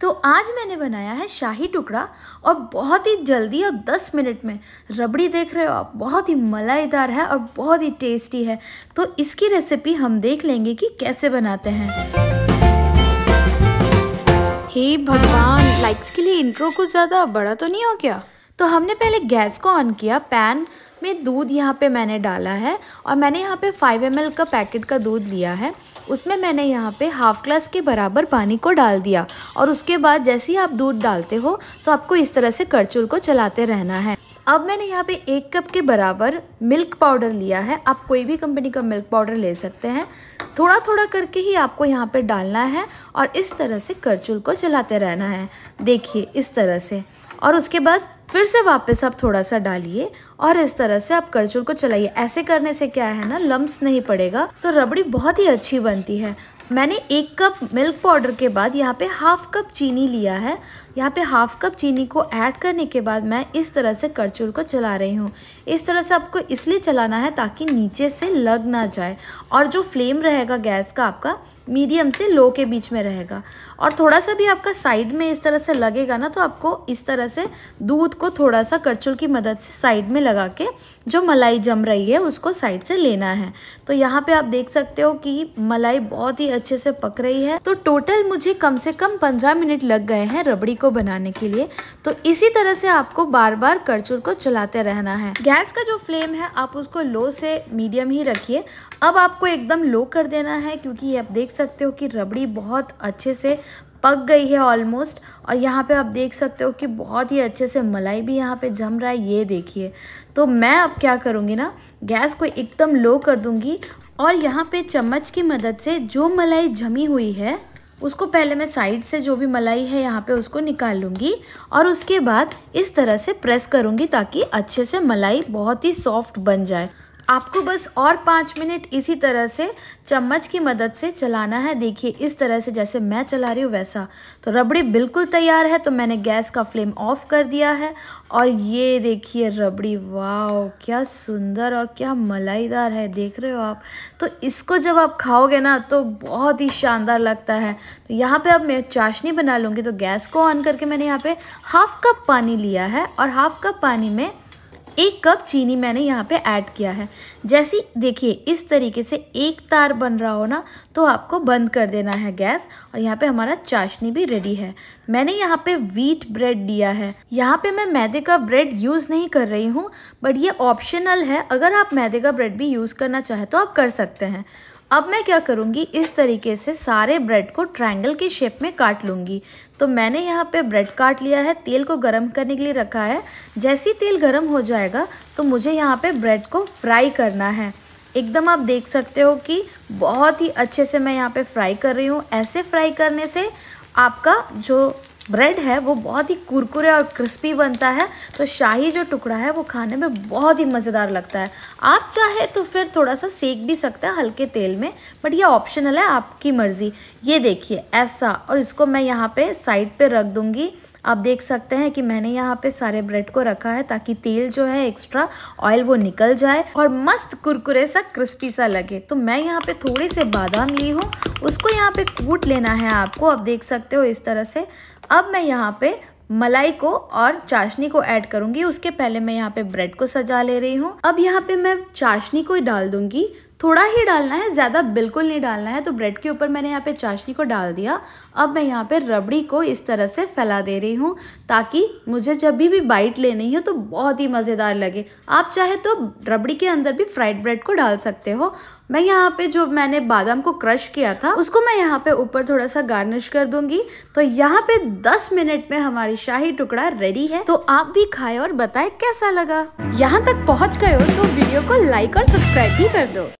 तो आज मैंने बनाया है शाही टुकड़ा और बहुत ही जल्दी और 10 मिनट में रबड़ी देख रहे हो आप बहुत ही मलाईदार है और बहुत ही टेस्टी है तो इसकी रेसिपी हम देख लेंगे कि कैसे बनाते हैं हे भगवान लाइक्स के लिए इंट्रो कुछ ज़्यादा बड़ा तो नहीं हो गया तो हमने पहले गैस को ऑन किया पैन में दूध यहाँ पे मैंने डाला है और मैंने यहाँ पे 5 एम का पैकेट का दूध लिया है उसमें मैंने यहाँ पे हाफ़ ग्लास के बराबर पानी को डाल दिया और उसके बाद जैसे ही आप दूध डालते हो तो आपको इस तरह से करचुल को चलाते रहना है अब मैंने यहाँ पे एक कप के बराबर मिल्क पाउडर लिया है आप कोई भी कंपनी का मिल्क पाउडर ले सकते हैं थोड़ा थोड़ा करके ही आपको यहाँ पे डालना है और इस तरह से करचुल को चलाते रहना है देखिए इस तरह से और उसके बाद फिर से वापस आप थोड़ा सा डालिए और इस तरह से आप करचूर को चलाइए ऐसे करने से क्या है ना लम्ब नहीं पड़ेगा तो रबड़ी बहुत ही अच्छी बनती है मैंने एक कप मिल्क पाउडर के बाद यहाँ पे हाफ कप चीनी लिया है यहाँ पे हाफ कप चीनी को ऐड करने के बाद मैं इस तरह से करचूर को चला रही हूँ इस तरह से आपको इसलिए चलाना है ताकि नीचे से लग ना जाए और जो फ्लेम रहेगा गैस का आपका मीडियम से लो के बीच में रहेगा और थोड़ा सा भी आपका साइड में इस तरह से लगेगा ना तो आपको इस तरह से दूध को थोड़ा सा करछुल की मदद से साइड में लगा के जो मलाई जम रही है उसको साइड से लेना है तो यहाँ पे आप देख सकते हो कि मलाई बहुत ही अच्छे से पक रही है तो टोटल मुझे कम से कम पंद्रह मिनट लग गए हैं रबड़ी को बनाने के लिए तो इसी तरह से आपको बार बार करछुल को चलाते रहना है गैस का जो फ्लेम है आप उसको लो से मीडियम ही रखिए अब आपको एकदम लो कर देना है क्योंकि ये आप देख सकते हो कि रबड़ी बहुत अच्छे से पक गई है ऑलमोस्ट और यहाँ पे आप देख सकते हो कि बहुत ही अच्छे से मलाई भी यहाँ पे जम रहा है ये देखिए तो मैं अब क्या करूँगी ना गैस को एकदम लो कर दूँगी और यहाँ पे चम्मच की मदद से जो मलाई जमी हुई है उसको पहले मैं साइड से जो भी मलाई है यहाँ पे उसको निकाल लूँगी और उसके बाद इस तरह से प्रेस करूँगी ताकि अच्छे से मलाई बहुत ही सॉफ्ट बन जाए आपको बस और पाँच मिनट इसी तरह से चम्मच की मदद से चलाना है देखिए इस तरह से जैसे मैं चला रही हूँ वैसा तो रबड़ी बिल्कुल तैयार है तो मैंने गैस का फ्लेम ऑफ कर दिया है और ये देखिए रबड़ी वाह क्या सुंदर और क्या मलाईदार है देख रहे हो आप तो इसको जब आप खाओगे ना तो बहुत ही शानदार लगता है तो यहाँ पर अब मैं चाशनी बना लूँगी तो गैस को ऑन करके मैंने यहाँ पर हाफ कप पानी लिया है और हाफ कप पानी में एक कप चीनी मैंने यहाँ पे ऐड किया है जैसे देखिए इस तरीके से एक तार बन रहा हो ना तो आपको बंद कर देना है गैस और यहाँ पे हमारा चाशनी भी रेडी है मैंने यहाँ पे व्हीट ब्रेड लिया है यहाँ पे मैं मैदे का ब्रेड यूज़ नहीं कर रही हूँ बट ये ऑप्शनल है अगर आप मैदे का ब्रेड भी यूज़ करना चाहें तो आप कर सकते हैं अब मैं क्या करूँगी इस तरीके से सारे ब्रेड को ट्रायंगल की शेप में काट लूँगी तो मैंने यहाँ पे ब्रेड काट लिया है तेल को गरम करने के लिए रखा है जैसे ही तेल गरम हो जाएगा तो मुझे यहाँ पे ब्रेड को फ्राई करना है एकदम आप देख सकते हो कि बहुत ही अच्छे से मैं यहाँ पे फ्राई कर रही हूँ ऐसे फ्राई करने से आपका जो ब्रेड है वो बहुत ही कुरकुरे और क्रिस्पी बनता है तो शाही जो टुकड़ा है वो खाने में बहुत ही मज़ेदार लगता है आप चाहे तो फिर थोड़ा सा सेक भी सकते हैं हल्के तेल में बट ये ऑप्शनल है आपकी मर्ज़ी ये देखिए ऐसा और इसको मैं यहाँ पे साइड पे रख दूँगी आप देख सकते हैं कि मैंने यहाँ पे सारे ब्रेड को रखा है ताकि तेल जो है एक्स्ट्रा ऑयल वो निकल जाए और मस्त कुरकुरे सा क्रिस्पी सा लगे तो मैं यहाँ पे थोड़े से बादाम ली हूँ उसको यहाँ पे कूट लेना है आपको आप देख सकते हो इस तरह से अब मैं यहाँ पे मलाई को और चाशनी को ऐड करूंगी उसके पहले मैं यहाँ पे ब्रेड को सजा ले रही हूँ अब यहाँ पे मैं चाशनी को डाल दूंगी थोड़ा ही डालना है ज़्यादा बिल्कुल नहीं डालना है तो ब्रेड के ऊपर मैंने यहाँ पे चाशनी को डाल दिया अब मैं यहाँ पे रबड़ी को इस तरह से फैला दे रही हूँ ताकि मुझे जब भी भी बाइट लेनी हो तो बहुत ही मज़ेदार लगे आप चाहे तो रबड़ी के अंदर भी फ्राइड ब्रेड को डाल सकते हो मैं यहाँ पे जो मैंने बादाम को क्रश किया था उसको मैं यहाँ पे ऊपर थोड़ा सा गार्निश कर दूंगी तो यहाँ पे 10 मिनट में हमारी शाही टुकड़ा रेडी है तो आप भी खाए और बताएं कैसा लगा यहाँ तक पहुँच गए हो तो वीडियो को लाइक और सब्सक्राइब भी कर दो